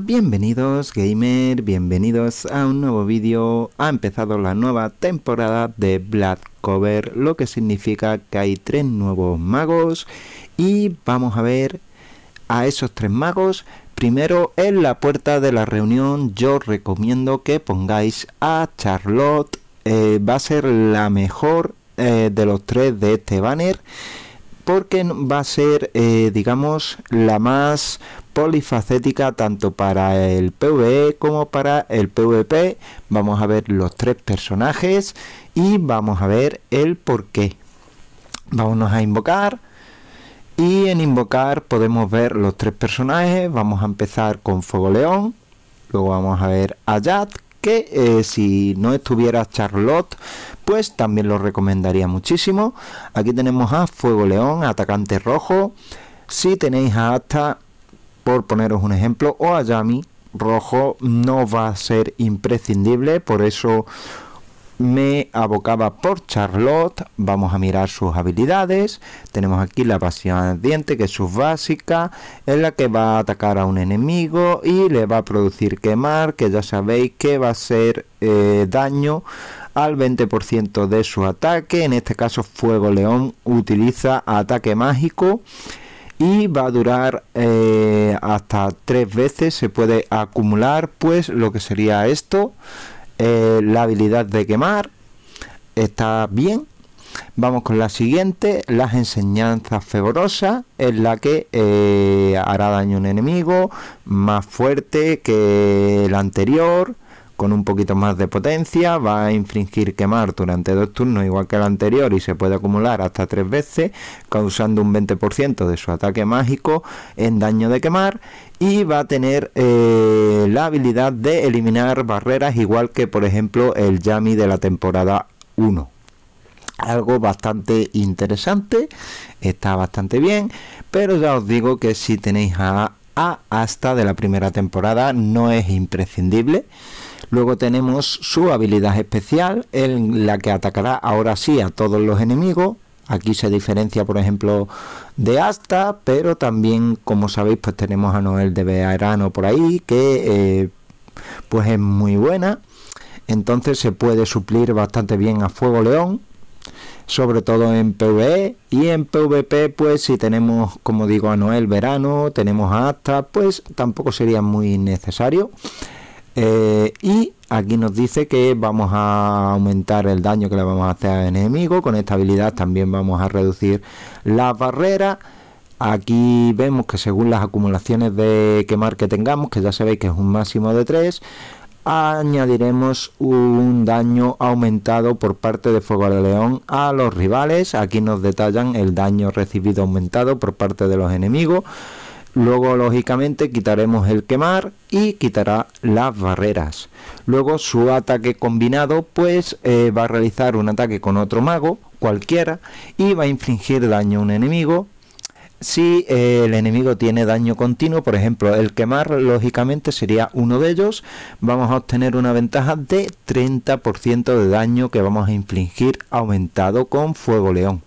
Bienvenidos gamer, bienvenidos a un nuevo vídeo. Ha empezado la nueva temporada de Black Cover, lo que significa que hay tres nuevos magos y vamos a ver a esos tres magos, Primero, en la puerta de la reunión yo recomiendo que pongáis a Charlotte. Eh, va a ser la mejor eh, de los tres de este banner porque va a ser, eh, digamos, la más polifacética tanto para el PvE como para el PvP. Vamos a ver los tres personajes y vamos a ver el por qué. Vámonos a invocar. Y en invocar podemos ver los tres personajes. Vamos a empezar con Fuego León. Luego vamos a ver a que eh, si no estuviera Charlotte, pues también lo recomendaría muchísimo. Aquí tenemos a Fuego León, atacante rojo. Si tenéis a Asta, por poneros un ejemplo, o a rojo no va a ser imprescindible, por eso me abocaba por Charlotte. Vamos a mirar sus habilidades. Tenemos aquí la pasión diente que es su básica, es la que va a atacar a un enemigo y le va a producir quemar, que ya sabéis que va a ser eh, daño al 20% de su ataque. En este caso, Fuego León utiliza ataque mágico y va a durar eh, hasta tres veces se puede acumular pues lo que sería esto eh, la habilidad de quemar está bien. Vamos con la siguiente, las enseñanzas febrosas, Es la que eh, hará daño a un enemigo más fuerte que el anterior, con un poquito más de potencia, va a infringir quemar durante dos turnos igual que el anterior y se puede acumular hasta tres veces, causando un 20% de su ataque mágico en daño de quemar y va a tener eh, la habilidad de eliminar barreras igual que por ejemplo el Yami de la temporada 1 algo bastante interesante, está bastante bien, pero ya os digo que si tenéis a A hasta de la primera temporada no es imprescindible. Luego tenemos su habilidad especial, en la que atacará ahora sí a todos los enemigos. Aquí se diferencia, por ejemplo, de Asta, pero también, como sabéis, pues tenemos a Noel de Verano por ahí, que eh, pues es muy buena. Entonces se puede suplir bastante bien a Fuego León, sobre todo en PvE y en PvP pues si tenemos como digo a Noel verano tenemos a Asta pues tampoco sería muy necesario eh, y aquí nos dice que vamos a aumentar el daño que le vamos a hacer al enemigo. Con esta habilidad también vamos a reducir la barrera Aquí vemos que según las acumulaciones de quemar que tengamos, que ya sabéis que es un máximo de 3, añadiremos un daño aumentado por parte de Fuego de León a los rivales. Aquí nos detallan el daño recibido aumentado por parte de los enemigos. Luego, lógicamente, quitaremos el quemar y quitará las barreras. Luego, su ataque combinado, pues eh, va a realizar un ataque con otro mago, cualquiera, y va a infligir daño a un enemigo. Si eh, el enemigo tiene daño continuo, por ejemplo, el quemar, lógicamente, sería uno de ellos, vamos a obtener una ventaja de 30% de daño que vamos a infligir aumentado con fuego león.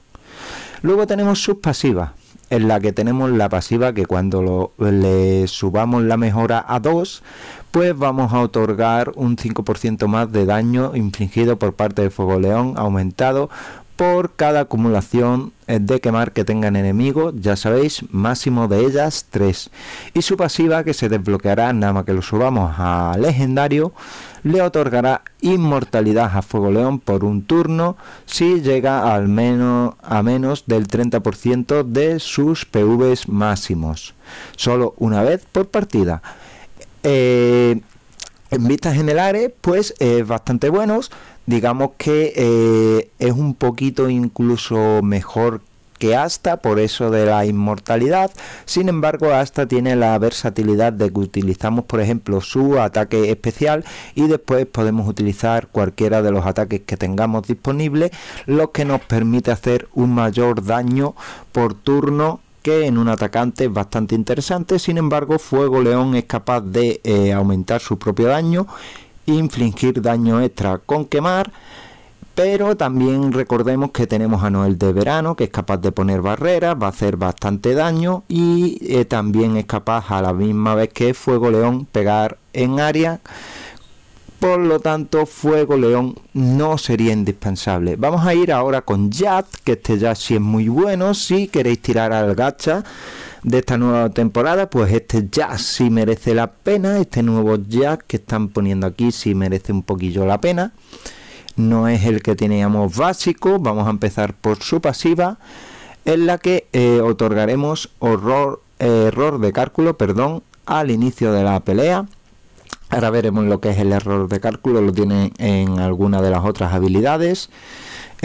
Luego tenemos sus pasivas en la que tenemos la pasiva que cuando le subamos la mejora a 2, pues vamos a otorgar un 5% más de daño infligido por parte del fuego león aumentado por cada acumulación eh, de quemar que tengan enemigos, ya sabéis, máximo de ellas 3. Y su pasiva, que se desbloqueará nada más que lo subamos a legendario, le otorgará inmortalidad a Fuego León por un turno si llega al menos, a menos del 30% de sus PVs máximos. Solo una vez por partida. Eh, en vistas generales, pues es eh, bastante buenos digamos que eh, es un poquito incluso mejor que Asta por eso de la inmortalidad. Sin embargo, Asta tiene la versatilidad de que utilizamos, por ejemplo, su ataque especial y después podemos utilizar cualquiera de los ataques que tengamos disponibles, lo que nos permite hacer un mayor daño por turno que en un atacante es bastante interesante. Sin embargo, Fuego León es capaz de eh, aumentar su propio daño infligir daño extra con quemar. Pero también recordemos que tenemos a Noel de verano, que es capaz de poner barreras, va a hacer bastante daño y eh, también es capaz a la misma vez que Fuego León pegar en área. Por lo tanto, Fuego León no sería indispensable. Vamos a ir ahora con Jad, que este ya si es muy bueno. Si queréis tirar al gacha, de esta nueva temporada, pues este jazz sí merece la pena, este nuevo jazz que están poniendo aquí sí merece un poquillo la pena. No es el que teníamos básico, vamos a empezar por su pasiva, en la que eh, otorgaremos horror, error de cálculo perdón, al inicio de la pelea. Ahora veremos lo que es el error de cálculo, lo tiene en alguna de las otras habilidades.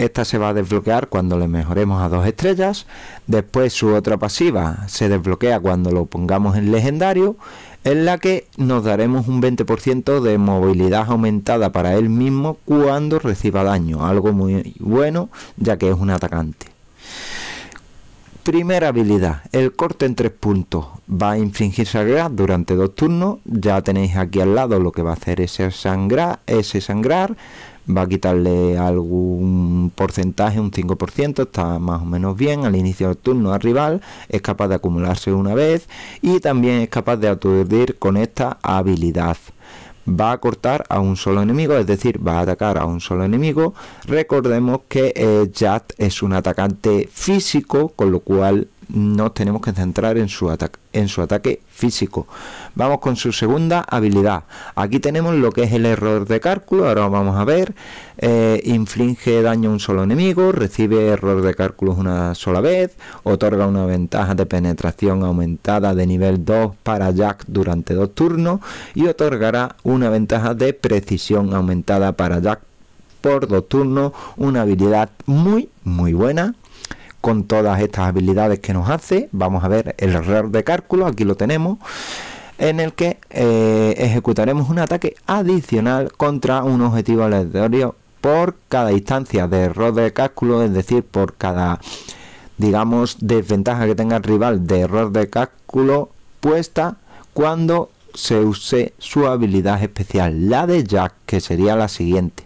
Esta se va a desbloquear cuando le mejoremos a dos estrellas. Después su otra pasiva se desbloquea cuando lo pongamos en legendario, en la que nos daremos un 20% de movilidad aumentada para él mismo cuando reciba daño. Algo muy bueno ya que es un atacante. Primera habilidad, el corte en tres puntos. Va a infringir sangrar durante dos turnos. Ya tenéis aquí al lado lo que va a hacer ese Ese sangrar va a quitarle algún porcentaje, un 5%, está más o menos bien al inicio del turno al rival, es capaz de acumularse una vez y también es capaz de aturdir con esta habilidad. Va a cortar a un solo enemigo, es decir, va a atacar a un solo enemigo. Recordemos que eh, es un atacante físico, con lo cual nos tenemos que centrar en su, ataque, en su ataque físico. Vamos con su segunda habilidad. Aquí tenemos lo que es el error de cálculo, ahora vamos a ver. Eh, inflige daño a un solo enemigo, recibe error de cálculo una sola vez, otorga una ventaja de penetración aumentada de nivel 2 para Jack durante dos turnos y otorgará una ventaja de precisión aumentada para Jack por dos turnos, una habilidad muy, muy buena con todas estas habilidades que nos hace. Vamos a ver el error de cálculo, aquí lo tenemos, en el que eh, ejecutaremos un ataque adicional contra un objetivo aleatorio por cada instancia de error de cálculo, es decir, por cada, digamos, desventaja que tenga el rival de error de cálculo puesta cuando se use su habilidad especial, la de Jack, que sería la siguiente.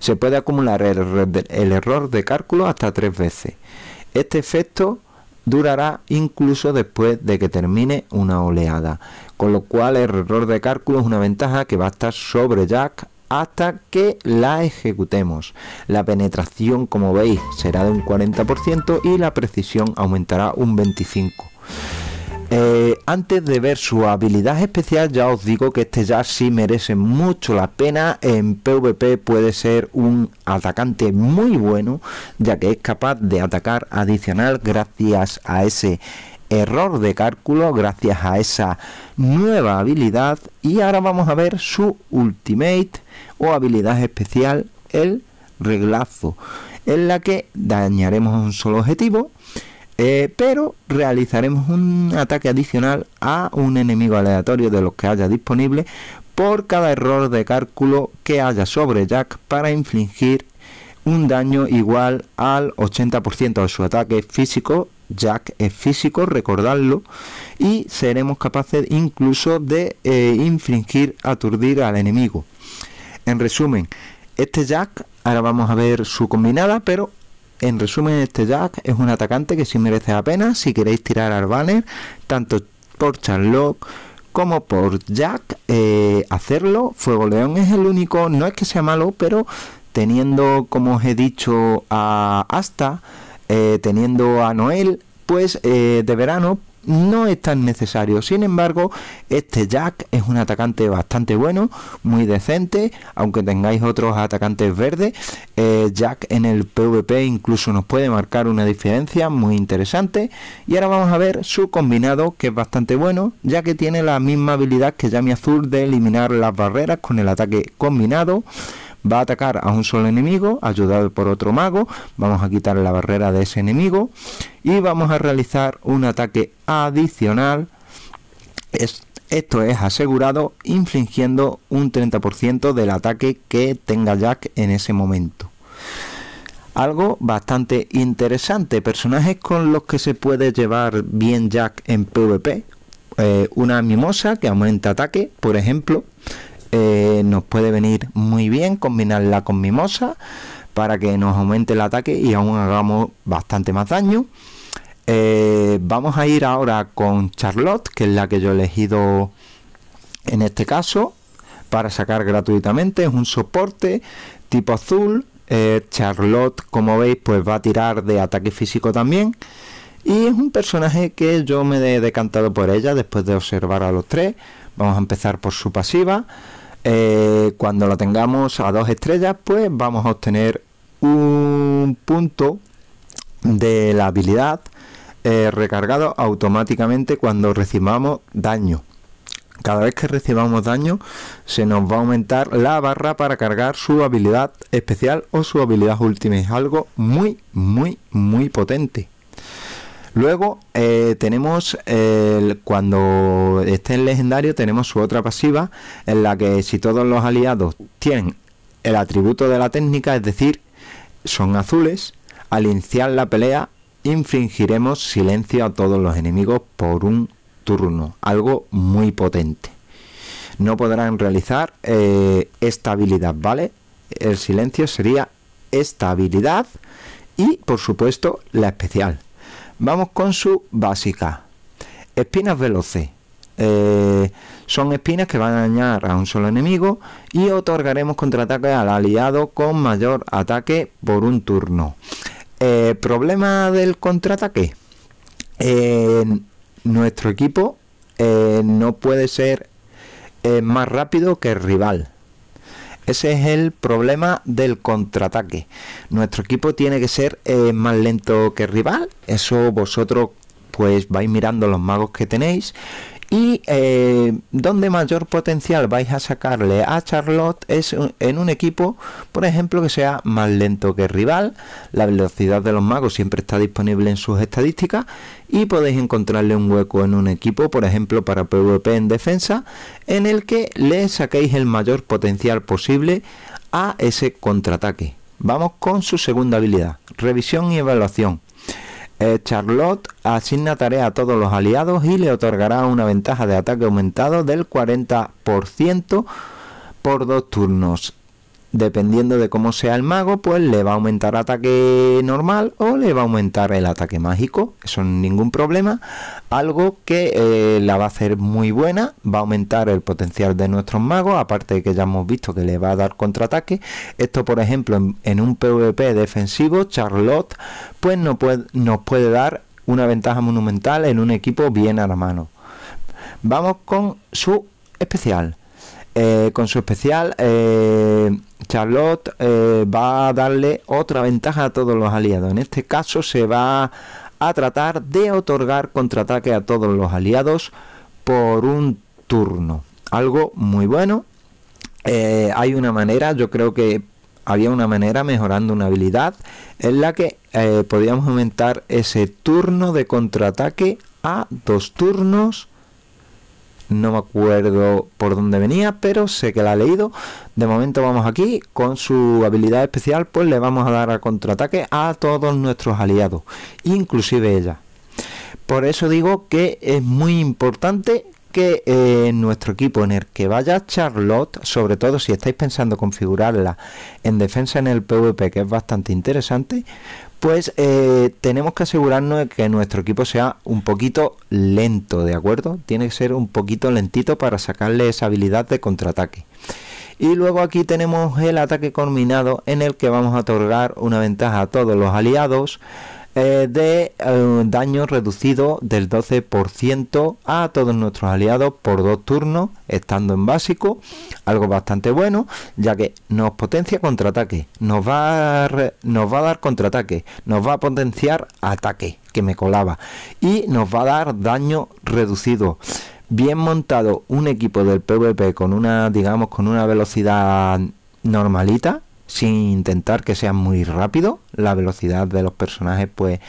Se puede acumular el, el error de cálculo hasta tres veces este efecto durará incluso después de que termine una oleada, con lo cual el error de cálculo es una ventaja que va a estar sobre Jack hasta que la ejecutemos. La penetración, como veis, será de un 40% y la precisión aumentará un 25%. Eh, antes de ver su habilidad especial, ya os digo que este ya sí merece mucho la pena. En PvP puede ser un atacante muy bueno, ya que es capaz de atacar adicional gracias a ese error de cálculo, gracias a esa nueva habilidad. Y ahora vamos a ver su ultimate o habilidad especial, el reglazo, en la que dañaremos un solo objetivo eh, pero realizaremos un ataque adicional a un enemigo aleatorio de los que haya disponible por cada error de cálculo que haya sobre Jack para infligir un daño igual al 80% de su ataque físico. Jack es físico, recordadlo, y seremos capaces incluso de eh, infligir aturdir al enemigo. En resumen, este Jack, ahora vamos a ver su combinada, pero en resumen, este Jack es un atacante que sí merece la pena si queréis tirar al banner, tanto por Charlotte como por Jack, eh, hacerlo. Fuego León es el único, no es que sea malo, pero teniendo, como os he dicho, a Asta, eh, teniendo a Noel, pues eh, de verano no es tan necesario. Sin embargo, este Jack es un atacante bastante bueno, muy decente, aunque tengáis otros atacantes verdes. Eh, Jack en el PvP incluso nos puede marcar una diferencia muy interesante. Y ahora vamos a ver su combinado, que es bastante bueno, ya que tiene la misma habilidad que Yami Azul de eliminar las barreras con el ataque combinado va a atacar a un solo enemigo, ayudado por otro mago, vamos a quitar la barrera de ese enemigo y vamos a realizar un ataque adicional. esto es asegurado infligiendo un 30% del ataque que tenga Jack en ese momento algo bastante interesante. Personajes con los que se puede llevar bien Jack en PvP. Eh, una mimosa que aumenta ataque, por ejemplo. Eh, nos puede venir muy bien combinarla con mimosa para que nos aumente el ataque y aún hagamos bastante más daño. Eh, vamos a ir ahora con Charlotte, que es la que yo he elegido en este caso, para sacar gratuitamente. Es un soporte tipo azul. Eh, Charlotte, como veis, pues va a tirar de ataque físico también. Y es un personaje que yo me he decantado por ella después de observar a los tres, Vamos a empezar por su pasiva. Eh, cuando la tengamos a dos estrellas, pues vamos a obtener un punto de la habilidad eh, recargado automáticamente cuando recibamos daño. Cada vez que recibamos daño se nos va a aumentar la barra para cargar su habilidad especial o su habilidad última. Es algo muy, muy, muy potente. Luego eh, tenemos cuando esté en legendario, tenemos su otra pasiva en la que si todos los aliados tienen el atributo de la técnica, es decir, son azules, al iniciar la pelea infringiremos silencio a todos los enemigos por un turno, algo muy potente. No podrán realizar eh, esta habilidad, ¿vale? El silencio sería esta habilidad y por supuesto la especial. Vamos con su básica. Espinas veloces. Eh, son espinas que van a dañar a un solo enemigo y otorgaremos contraataque al aliado con mayor ataque por un turno. Eh, problema del contraataque. nuestro equipo eh, no puede ser más rápido que el rival. Ese es el problema del contraataque. Nuestro equipo tiene que ser eh, más lento que el rival. Eso vosotros pues vais mirando los magos que tenéis y eh, donde mayor potencial vais a sacarle a Charlotte es en un equipo, por ejemplo, que sea más lento que rival. La velocidad de los magos siempre está disponible en sus estadísticas. Y podéis encontrarle un hueco en un equipo, por ejemplo, para PvP en defensa, en el que le saquéis el mayor potencial posible a ese contraataque. Vamos con su segunda habilidad, revisión y evaluación. Eh, Charlotte asigna tarea a todos los aliados y le otorgará una ventaja de ataque aumentado del 40% por dos turnos dependiendo de cómo sea el mago, pues le va a aumentar ataque normal o le va a aumentar el ataque mágico. Eso no ningún problema. Algo que eh, la va a hacer muy buena, va a aumentar el potencial de nuestros magos, aparte de que ya hemos visto que le va a dar contraataque. Esto, por ejemplo, en, un PvP defensivo, Charlotte, pues no nos puede dar una ventaja monumental en un equipo bien armado. Vamos con su especial. Eh, con su especial, eh, Charlotte eh, va a darle otra ventaja a todos los aliados. En este caso se va a tratar de otorgar contraataque a todos los aliados por un turno. Algo muy bueno. hay una manera, yo creo que había una manera mejorando una habilidad en la que podíamos aumentar ese turno de contraataque a dos turnos no me acuerdo por dónde venía, pero sé que la ha leído. De momento vamos aquí, con su habilidad especial, pues le vamos a dar a contraataque a todos nuestros aliados, inclusive ella. Por eso digo que es muy importante que eh, nuestro equipo en el que vaya Charlotte, sobre todo si estáis pensando configurarla en defensa en el PvP, que es bastante interesante, pues eh, tenemos que asegurarnos de que nuestro equipo sea un poquito lento, ¿de acuerdo? Tiene que ser un poquito lentito para sacarle esa habilidad de contraataque. Y luego aquí tenemos el ataque combinado en el que vamos a otorgar una ventaja a todos los aliados. Eh, de eh, daño reducido del 12% a todos nuestros aliados por dos turnos, estando en básico, algo bastante bueno, ya que nos potencia contraataque, nos va a, nos va a dar contraataque, nos va a potenciar ataque, que me colaba, y nos va a dar daño reducido bien montado un equipo del PvP con una, digamos, con una velocidad normalita, sin intentar que sea muy rápido. La velocidad de los personajes, pues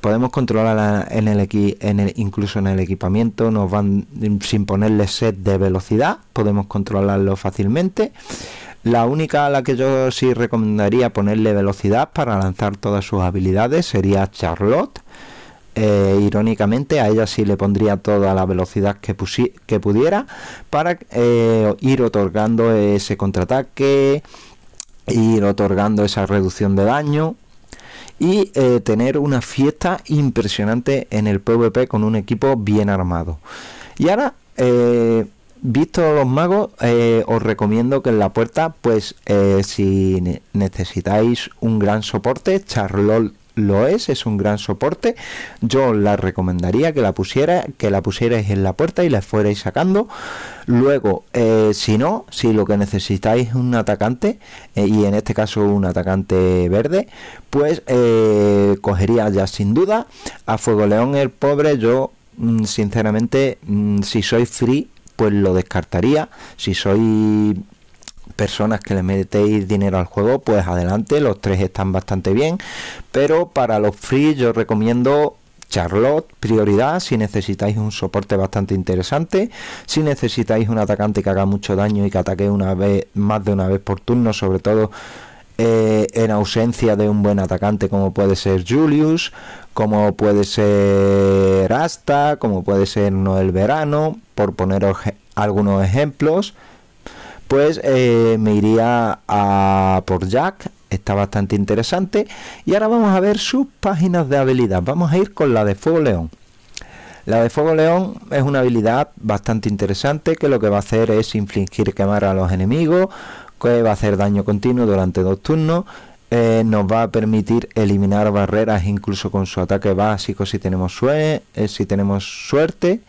podemos controlarla en el, en incluso en el equipamiento, nos van sin ponerle set de velocidad, podemos controlarlo fácilmente. La única a la que yo sí recomendaría ponerle velocidad para lanzar todas sus habilidades sería Charlotte. Eh, irónicamente a ella sí le pondría toda la velocidad que, que pudiera para eh, ir otorgando ese contraataque, ir otorgando esa reducción de daño y eh, tener una fiesta impresionante en el PvP con un equipo bien armado. Y ahora, eh, visto los magos, eh, os recomiendo que en la puerta, pues si necesitáis un gran soporte, charlotte lo es, es un gran soporte. Yo la recomendaría que la pusiera, que la pusierais en la puerta y la fuerais sacando. Luego, eh, si no, si lo que necesitáis es un atacante, eh, y en este caso un atacante verde, pues eh, cogería ya sin duda a Fuego León el pobre. Yo, mm, sinceramente, mm, si soy free, pues lo descartaría. Si soy personas que le metéis dinero al juego, pues adelante, los tres están bastante bien. Pero para los free yo recomiendo Charlotte, prioridad, si necesitáis un soporte bastante interesante, si necesitáis un atacante que haga mucho daño y que ataque una vez, más de una vez por turno, sobre todo eh, en ausencia de un buen atacante como puede ser Julius, como puede ser Asta, como puede ser Noel Verano, por poneros e-, algunos ejemplos pues me iría a por Jack, está bastante interesante. Y ahora vamos a ver sus páginas de habilidad. Vamos a ir con la de Fuego León. La de Fuego León es una habilidad bastante interesante que lo que va a hacer es infligir quemar a los enemigos, que va a hacer daño continuo durante dos turnos. Eh, nos va a permitir eliminar barreras incluso con su ataque básico si tenemos, eh, si tenemos suerte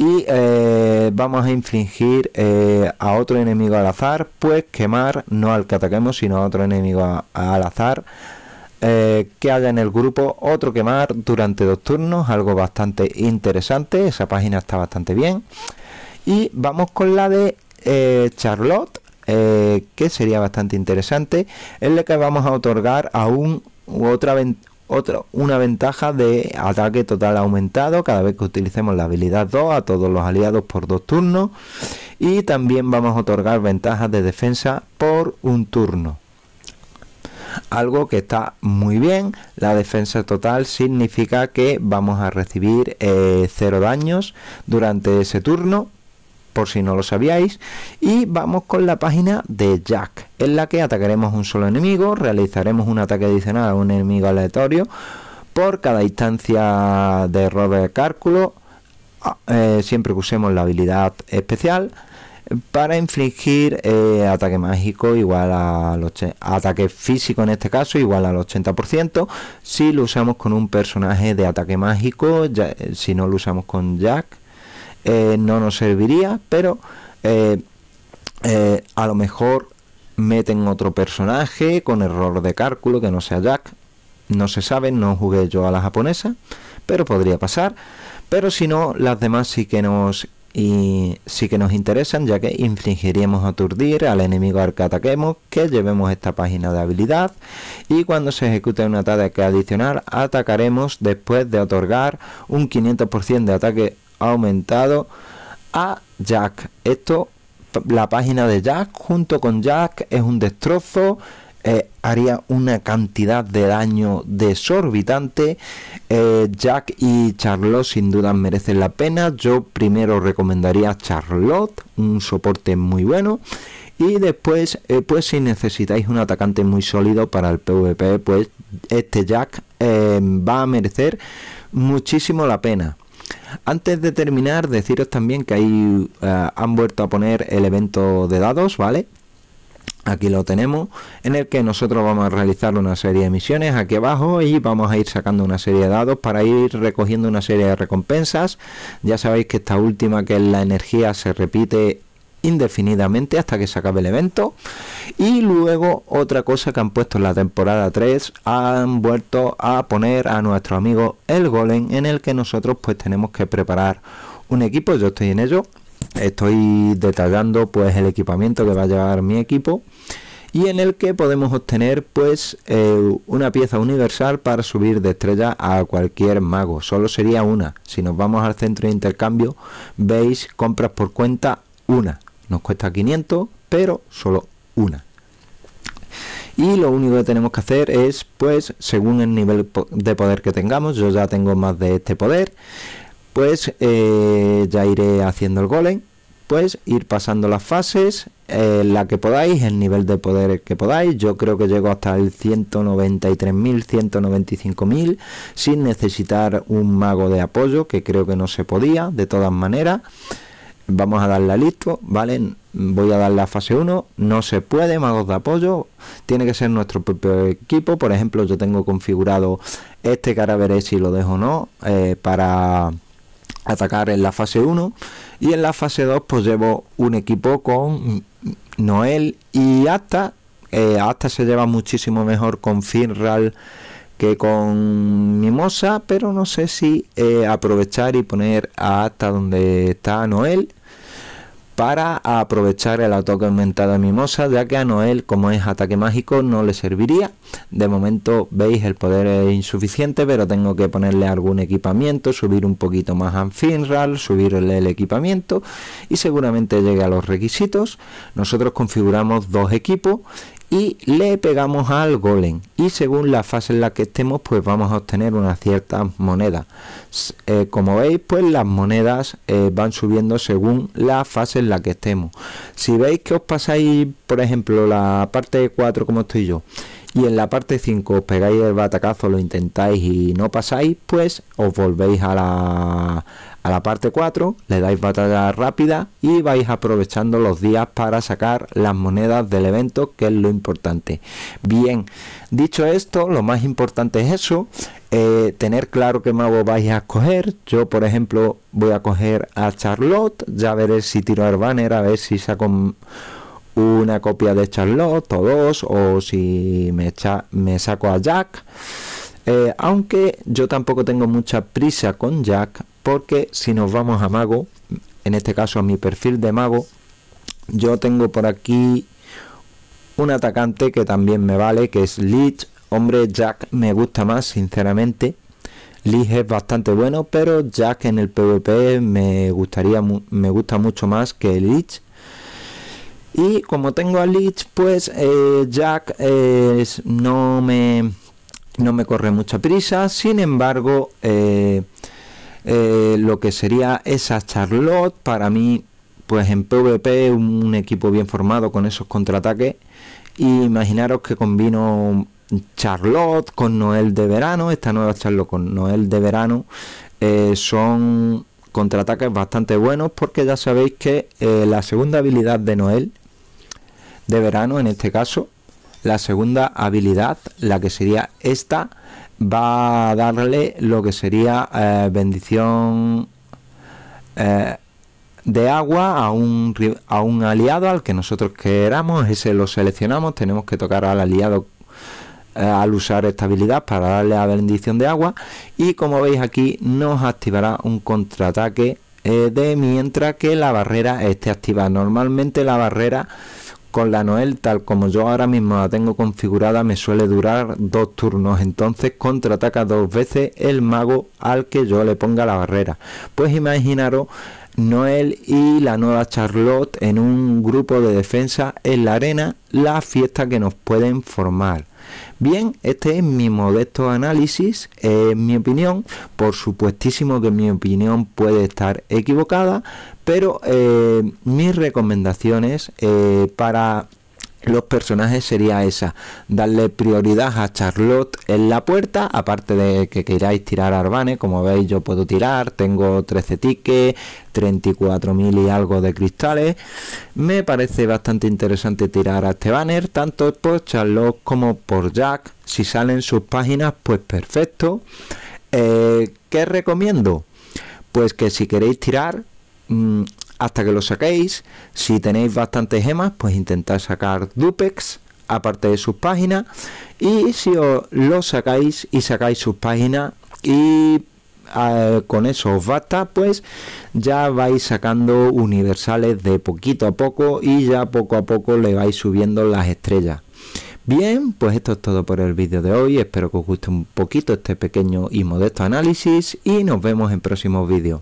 y eh, vamos a infringir eh, a otro enemigo al azar, pues quemar no al que ataquemos, sino a otro enemigo al azar. Eh, que haga en el grupo otro quemar durante dos turnos, algo bastante interesante, esa página está bastante bien. Y vamos con la de Charlotte, que sería bastante interesante, es la que vamos a otorgar a un otra otra, una ventaja de ataque total aumentado cada vez que utilicemos la habilidad 2 a todos los aliados por dos turnos. Y también vamos a otorgar ventajas de defensa por un turno. Algo que está muy bien. La defensa total significa que vamos a recibir 0 eh, daños durante ese turno por si no lo sabíais. Y vamos con la página de Jack, en la que atacaremos un solo enemigo, realizaremos un ataque adicional a un enemigo aleatorio por cada instancia de error de cálculo, ah, eh, siempre que usemos la habilidad especial para infligir eh, ataque mágico igual a ataque físico en este caso igual al 80% si lo usamos con un personaje de ataque mágico eh, si no lo usamos con Jack eh, no nos serviría, pero eh, eh, a lo mejor meten otro personaje con error de cálculo que no sea Jack. No se sabe, no jugué yo a la japonesa, pero podría pasar. Pero si no, las demás sí que nos sí que nos interesan ya que infringiríamos aturdir al enemigo al que ataquemos que llevemos esta página de habilidad y cuando se ejecute una ataque adicional atacaremos después de otorgar un 500% de ataque aumentado a Jack. Esto, la página de Jack junto con Jack es un destrozo. Eh, haría una cantidad de daño desorbitante. Eh, Jack y Charlotte sin duda merecen la pena. Yo primero recomendaría Charlotte, un soporte muy bueno. Y después, eh, pues si necesitáis un atacante muy sólido para el PvP, pues este Jack va a merecer muchísimo la pena. Antes de terminar, deciros también que ahí eh, han vuelto a poner el evento de dados, ¿vale? aquí lo tenemos, en el que nosotros vamos a realizar una serie de misiones aquí abajo y vamos a ir sacando una serie de dados para ir recogiendo una serie de recompensas. Ya sabéis que esta última, que es la energía, se repite indefinidamente hasta que se acabe el evento. Y luego otra cosa que han puesto en la temporada 3, han vuelto a poner a nuestro amigo el golem en el que nosotros pues tenemos que preparar un equipo, yo estoy en ello, estoy detallando pues el equipamiento que va a llevar mi equipo y en el que podemos obtener pues eh, una pieza universal para subir de estrella a cualquier mago solo sería una si nos vamos al centro de intercambio veis compras por cuenta una nos cuesta 500, pero solo una. Y lo único que tenemos que hacer es, pues, según el nivel de poder que tengamos, yo ya tengo más de este poder, pues eh, ya iré haciendo el golem, pues ir pasando las fases, eh, la que podáis, el nivel de poder que podáis. Yo creo que llego hasta el 193.000, 195.000, sin necesitar un mago de apoyo, que creo que no se podía, de todas maneras vamos a darle a listo, ¿vale? Voy a dar la fase 1, no se puede, magos de apoyo, tiene que ser nuestro propio equipo, por ejemplo, yo tengo configurado este cara veré si lo dejo o no, eh, para atacar en la fase 1 y en la fase 2 pues llevo un equipo con Noel y hasta hasta eh, se lleva muchísimo mejor con Finral que con Mimosa pero no sé si eh, aprovechar y poner a hasta donde está Noel para aprovechar el ataque aumentado de Mimosa, ya que a Noel, como es ataque mágico, no le serviría. De momento, veis, el poder es insuficiente, pero tengo que ponerle algún equipamiento, subir un poquito más a Finral, subirle el equipamiento y seguramente llegue a los requisitos. Nosotros configuramos dos equipos y le pegamos al golem y según la fase en la que estemos pues vamos a obtener una cierta moneda eh, como veis pues las monedas eh, van subiendo según la fase en la que estemos si veis que os pasáis por ejemplo la parte 4 como estoy yo y en la parte 5 os pegáis el batacazo lo intentáis y no pasáis pues os volvéis a la a la parte 4 le dais batalla rápida y vais aprovechando los días para sacar las monedas del evento, que es lo importante. Bien, dicho esto, lo más importante es eso, eh, tener claro qué mago vais a escoger. Yo, por ejemplo, voy a coger a Charlotte, ya veré si tiro al banner, a ver si saco una copia de Charlotte o dos, o si me, echa, me saco a Jack. Eh, aunque yo tampoco tengo mucha prisa con Jack, porque si nos vamos a Mago, en este caso a mi perfil de Mago, yo tengo por aquí un atacante que también me vale, que es Lich. Hombre, Jack me gusta más, sinceramente. Lich es bastante bueno, pero Jack en el PvP me gustaría me gusta mucho más que Leech. Y como tengo a Lich, pues eh, Jack eh, no me no me corre mucha prisa, sin embargo, eh, eh, lo que sería esa Charlotte, para mí, pues en PvP, un, equipo bien formado con esos contraataques, y imaginaros que combino Charlotte con Noel de verano, esta nueva Charlotte con Noel de verano, eh, son contraataques bastante buenos porque ya sabéis que la segunda habilidad de Noel de verano en este caso la segunda habilidad, la que sería esta, va a darle lo que sería eh, bendición eh, de agua a un, a un aliado al que nosotros queramos, ese lo seleccionamos, tenemos que tocar al aliado eh, al usar esta habilidad para darle la bendición de agua y como veis aquí nos activará un contraataque de mientras que la barrera esté activa normalmente la barrera con la Noel, tal como yo ahora mismo la tengo configurada, me suele durar dos turnos, entonces contraataca dos veces el mago al que yo le ponga la barrera. Pues imaginaros Noel y la nueva Charlotte en un grupo de defensa en la arena, la fiesta que nos pueden formar. Bien, este es mi modesto análisis, es mi opinión, por supuestísimo que mi opinión puede estar equivocada, pero eh, mis recomendaciones eh, para los personajes sería esa, darle prioridad a Charlotte en la puerta, aparte de que queráis tirar a Arbane, como veis yo puedo tirar, tengo 13 tickets, 34.000 y algo de cristales, me parece bastante interesante tirar a este banner, tanto por Charlotte como por Jack, si salen sus páginas pues perfecto, eh, ¿qué recomiendo? Pues que si queréis tirar, Mm, hasta que lo saquéis, si tenéis bastantes gemas, pues intentad sacar dupex aparte de sus páginas. Y si os lo sacáis y sacáis sus páginas y ah, con eso os basta, pues ya vais sacando universales de poquito a poco y ya poco a poco le vais subiendo las estrellas. Bien, pues esto es todo por el vídeo de hoy. Espero que os guste un poquito este pequeño y modesto análisis y nos vemos en próximos vídeos.